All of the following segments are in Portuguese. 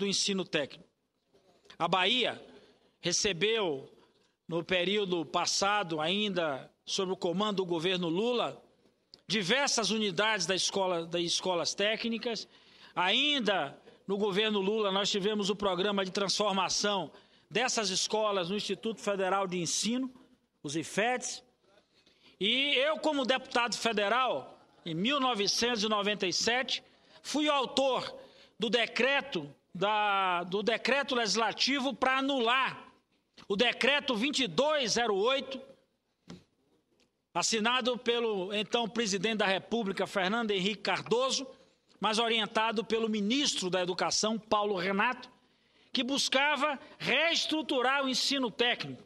do ensino técnico. A Bahia recebeu, no período passado, ainda sob o comando do governo Lula, diversas unidades da escola, das escolas técnicas. Ainda no governo Lula, nós tivemos o programa de transformação dessas escolas no Instituto Federal de Ensino, os IFETs. E eu, como deputado federal, em 1997, fui autor do decreto da, do decreto legislativo para anular o decreto 2208, assinado pelo então presidente da República, Fernando Henrique Cardoso, mas orientado pelo ministro da Educação, Paulo Renato, que buscava reestruturar o ensino técnico,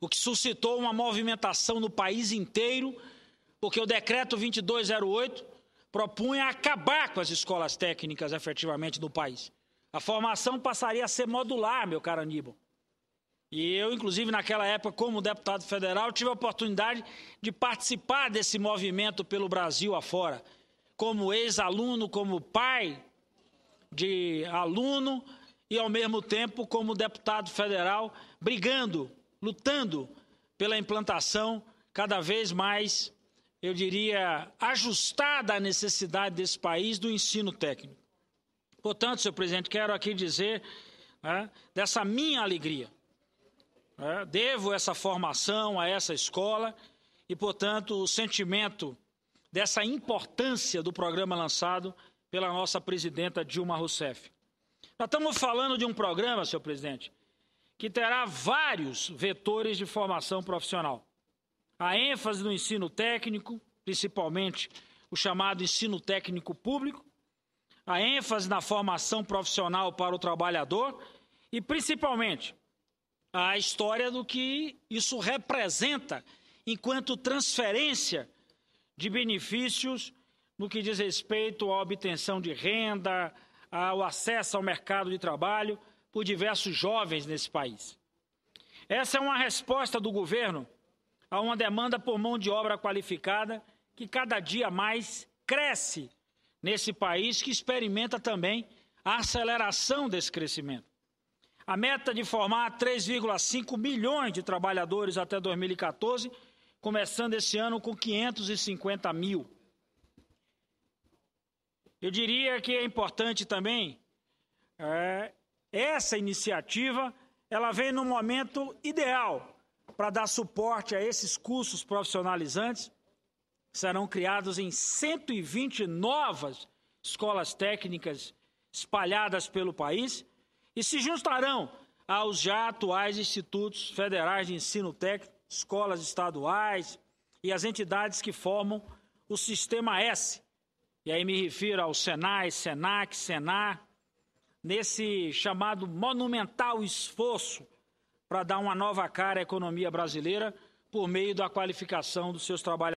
o que suscitou uma movimentação no país inteiro, porque o decreto 2208 propunha acabar com as escolas técnicas efetivamente no país. A formação passaria a ser modular, meu caro Aníbal. E eu, inclusive, naquela época, como deputado federal, tive a oportunidade de participar desse movimento pelo Brasil afora. Como ex-aluno, como pai de aluno e, ao mesmo tempo, como deputado federal, brigando, lutando pela implantação cada vez mais eu diria, ajustada à necessidade desse país do ensino técnico. Portanto, senhor presidente, quero aqui dizer né, dessa minha alegria. Né, devo essa formação a essa escola e, portanto, o sentimento dessa importância do programa lançado pela nossa presidenta Dilma Rousseff. Nós estamos falando de um programa, senhor presidente, que terá vários vetores de formação profissional a ênfase no ensino técnico, principalmente o chamado ensino técnico público, a ênfase na formação profissional para o trabalhador e, principalmente, a história do que isso representa enquanto transferência de benefícios no que diz respeito à obtenção de renda, ao acesso ao mercado de trabalho por diversos jovens nesse país. Essa é uma resposta do governo a uma demanda por mão de obra qualificada que cada dia mais cresce nesse país, que experimenta também a aceleração desse crescimento. A meta de formar 3,5 milhões de trabalhadores até 2014, começando esse ano com 550 mil. Eu diria que é importante também é, essa iniciativa, ela vem no momento ideal para dar suporte a esses cursos profissionalizantes, serão criados em 120 novas escolas técnicas espalhadas pelo país e se juntarão aos já atuais institutos federais de ensino técnico, escolas estaduais e as entidades que formam o sistema S. E aí me refiro ao Senai, Senac, Senar, nesse chamado monumental esforço para dar uma nova cara à economia brasileira por meio da qualificação dos seus trabalhadores.